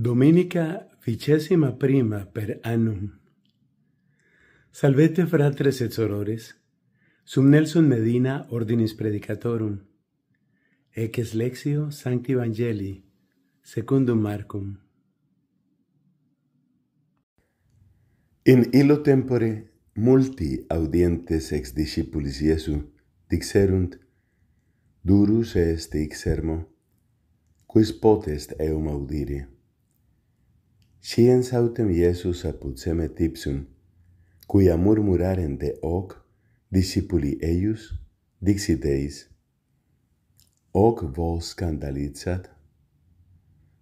Dominica vicesima prima per annum. Salvete fratres et sorores, sum Nelson Medina ordinis predicatorum, ec es lexio sancti evangelii, secundum marcum. In ilo tempore, multi audientes ex discipulis Iesu dixerunt, durus est ic sermo, quis potest eum audire? Siens autem Iesus apud et ipsum, quia murmurarente hoc discipuli eius, dixit eis, hoc vos scandalizat?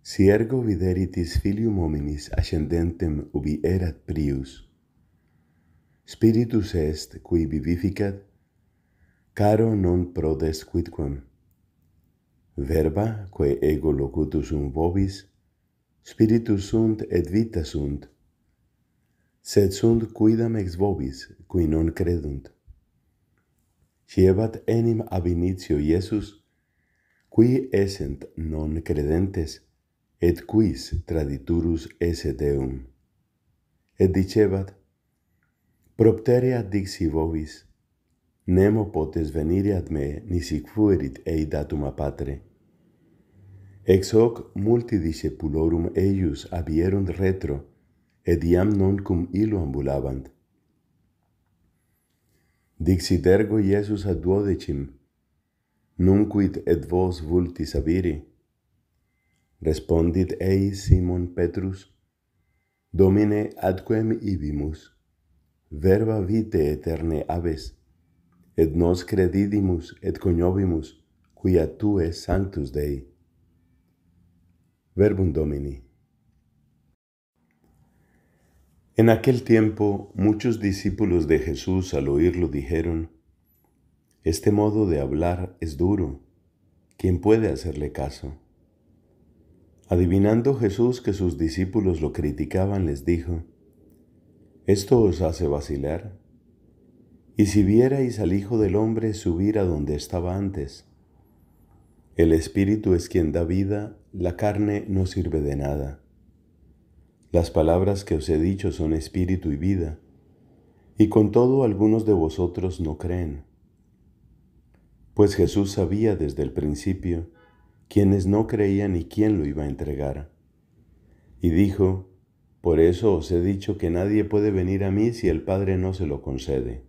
Si ergo videritis filium hominis ascendentem ubi erat prius, spiritus est qui vivificat, caro non prodes quidquam, verba quae ego locutus un vobis, Spiritus sunt et vita sunt. Sed sunt quidam ex vobis, qui non credunt. Cievat enim ab initio Iesus, qui esent non credentes, et quis traditurus esse Deum. Et dicevat, Propteria dixi vobis, nemo potes venire ad me, nisic fuerit ei datum a patre. Ex hoc multidiscipulorum eius abierunt retro, et iam non cum illo ambulabant. Dixit ergo Iesus ad duodecim, nunquit et vos vultis abiri. Respondit ei Simon Petrus, Domine, ad quem ibimus, verba vite eterne aves, et nos credidimus et coniobimus, quia tu es sanctus Dei. Verbum Domini. En aquel tiempo muchos discípulos de Jesús al oírlo dijeron, Este modo de hablar es duro, ¿quién puede hacerle caso? Adivinando Jesús que sus discípulos lo criticaban, les dijo, ¿esto os hace vacilar? Y si vierais al Hijo del Hombre subir a donde estaba antes, el Espíritu es quien da vida, la carne no sirve de nada. Las palabras que os he dicho son espíritu y vida, y con todo algunos de vosotros no creen. Pues Jesús sabía desde el principio quienes no creían y quién lo iba a entregar. Y dijo, Por eso os he dicho que nadie puede venir a mí si el Padre no se lo concede.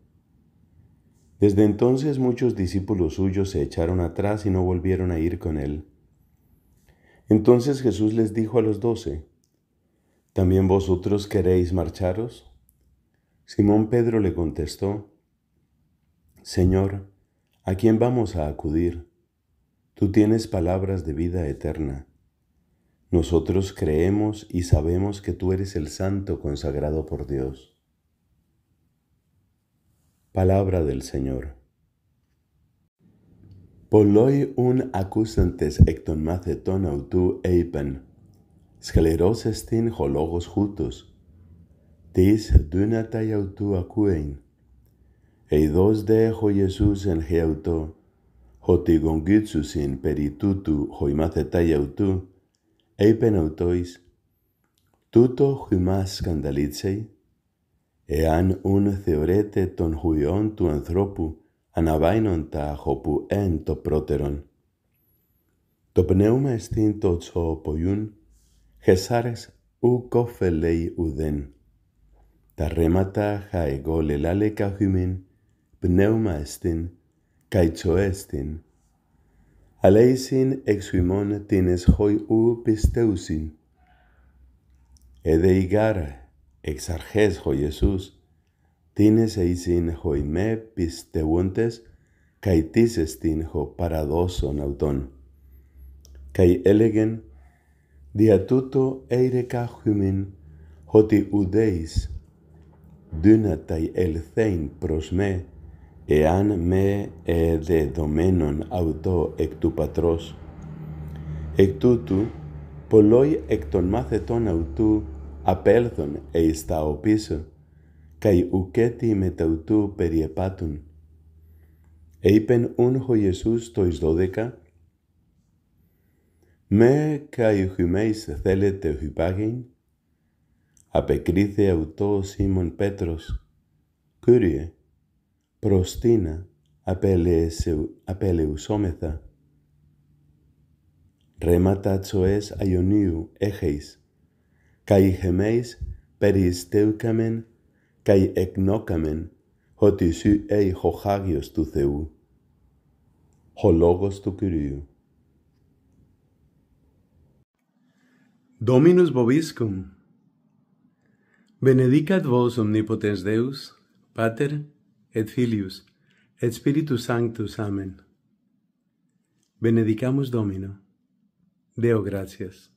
Desde entonces muchos discípulos suyos se echaron atrás y no volvieron a ir con él. Entonces Jesús les dijo a los doce, ¿también vosotros queréis marcharos? Simón Pedro le contestó, Señor, ¿a quién vamos a acudir? Tú tienes palabras de vida eterna. Nosotros creemos y sabemos que tú eres el santo consagrado por Dios. Palabra del Señor. Πολλοί ουν ακούσαντες εκ των μαθητών αυτού είπαν «Σκληρός εστίν χολόγος χούτος, τις δύνατα αυτού ακούειν». Ειδός δε έχω Ιησούς εν χεαυτό, ότι γονγκίτσουσιν περί τούτου για αυτού, είπεν αυτοίς «Τούτο χοημάς σκανδαλίτσεϊ, εάν ουν θεωρέτε των χουιών του ανθρώπου, αναβαίνοντα χωπού εν το πρώτερον. Το πνεύμα εστίν το τσοποιούν, χεσάρες ου κοφελέι ουδέν. Τα ρέματα εγώ λελάλε καχυμίν, πνεύμα εστίν, καϊτσο εστίν. Αλλά εξουιμών την εσχόη ου πιστεύσιν. Εδε η γάρα, εξ αρχές Ιησούς, Τίνες εισήν χω ημέ πιστεύοντες καί τίσες εστίν χω παραδόσον αυτον. Καί έλεγεν, δια τούτο έιρε ότι ουδέης δύναται ελθέν προς με, εάν με εδεδομένον αυτό εκ του πατρός. Εκ τούτου, πολλοί εκ των μάθετών αυτού απέλθον εις τα οπίσω, καί ουκέτι με ταυτού περιεπάτουν. Είπεν όνχο Ιησούς το εις δώδεκα, με καί χυμέις θέλετε υπάγειν, απεκρίθε αυτό Σίμων Πέτρος, Κύριε, προστίνα, απελεουσόμεθα. Ρέματα τσοές αιωνίου έχεις, καί χεμέις περιστεύκαμεν cae et nocamen, hoti sui ei ho haggios tu Theu, ho logos tu Curiu. Dominus boviscum! Benedicat vos omnipotens Deus, Pater et Filius, et Spiritus Sanctus, Amen. Benedicamus Domino. Deo gratias.